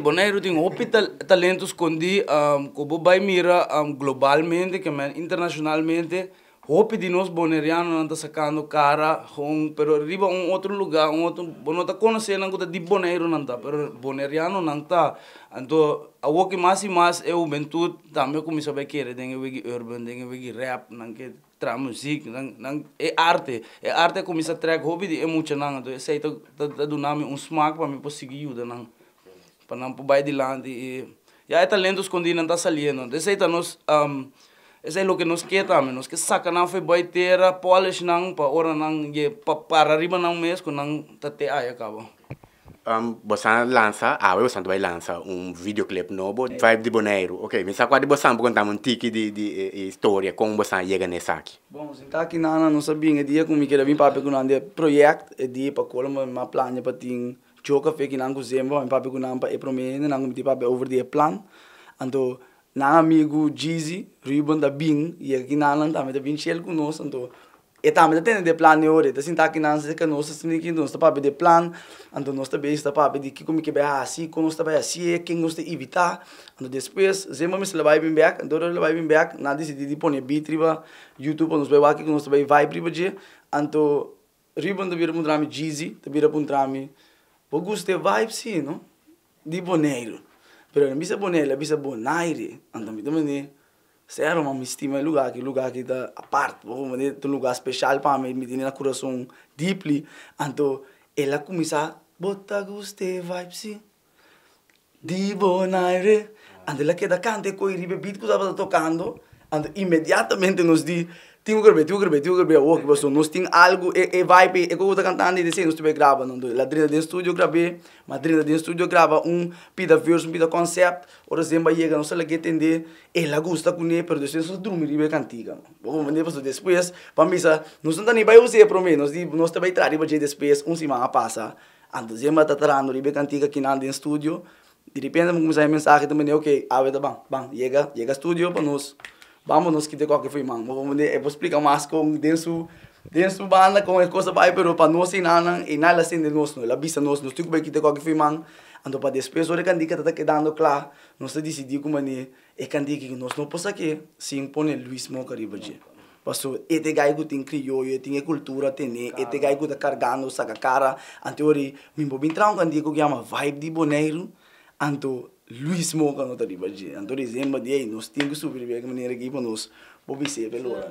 Bonairo tem opi talentos condi um, como vai mira um, globalmente, que é internacionalmente, opi de nós não anda sacando cara, um, pero riba um outro lugar, um outro, não está conhecendo que de Bonairo não está, pero boneriano não está. Então, a o que mais e mais é o juventude também como isso vai querer, tem que urban, tem que rap, não que tra music, não, não é arte, é arte como isso track hobby de é muito não, então, sei aí tá, tá do nome um smack para me conseguir ajudar não panam pubay di e já é talentos quando não tá saliendo desse aí tá nós um, esse é o que nos queremos tá, nós que saca não foi boy terra polish não para ora não e para riba não mesmo não está te aí acabou. um, você lança, ah, você vai lançar um videoclip novo, é. Vibe de Boneiro. Ok, me saco de você para contar um tique de, de, de eh, eh, história, como você chega nesse aqui. Bom, se tá aqui na não sabia, é dia comigo, eu vir para pegar um projeto, é dia para colocar uma plana para ter joka que nang kuzemba mi papi kunampa e promene nang mi papi over the plan anto nang amigo Jeezy Ruben da Bing e aqui na lan também da Bing shell conosco anto e também tem de plan e ore assim tá aqui na se que nós assim que nós tá papi de plan anto nós tá bem está papi de que como que vai assim como nós tá vai assim quem nós tá evitar anto depois zema me se levar bem back anto ele vai bem back na decidi de pôr bitriba YouTube nós vai aqui nós tá vai vai priva dia anto Ruben da vira puntrami Jeezy da vira puntrami Auguste vibes hier, no? Di Boneiro. Pero não bisa Boneiro, não bisa Bonaire. Então, então, me Sério, mas me il lugar que lugar que tá a parte. Vou me um lugar especial para mim, me tem na coração deeply. Então, ela começa bota Auguste vibes here. Di Bonaire. Então, ela queda canta e coi ribe beat que eu tava tocando. and imediatamente nos di tinha o grave, tinha o grave, tinha o grave, o que passou, nós tinha algo, e, e vibe, e como eu cantando, e disse, nós também gravando, lá dentro do estúdio, gravei, dentro do estúdio, grava um, pida verso, um pida concept, ora sempre chega, não sei lá que entender, ela gosta com ele, pero depois nós dormimos e bem cantiga, vamos mandar para depois, para mim, nós não nem vai usar para mim, nós, nós também traremos para gente depois, um semana passa, antes tá de eu tratar, e bem cantiga aqui na estúdio, de repente, vamos começar a mensagem também, ok, abre, tá bom, bom, chega, chega estúdio para nós, vámonos que de qualquer forma, vamos eh, explicar mais com dentro dentro banda com as coisas vai, pero para nós e nada e nada assim de nós, não, a vista nós, não nós temos que de qualquer forma, ando para depois o que está quedando claro, nós decidimos como é, né, é que nós não possa que se impõe Luiz Mocaribaji. passou ete gai que tem criou ete tem cultura, tem né? ete gai que tá cargando, saca cara, anteori, mimbo bintrar um candico que chama Vibe de Boneiro, anto Luis Moca no tadi baje. Antori zemba dia nos tingu subir bia kemana lagi nós, nos bobi sebelora.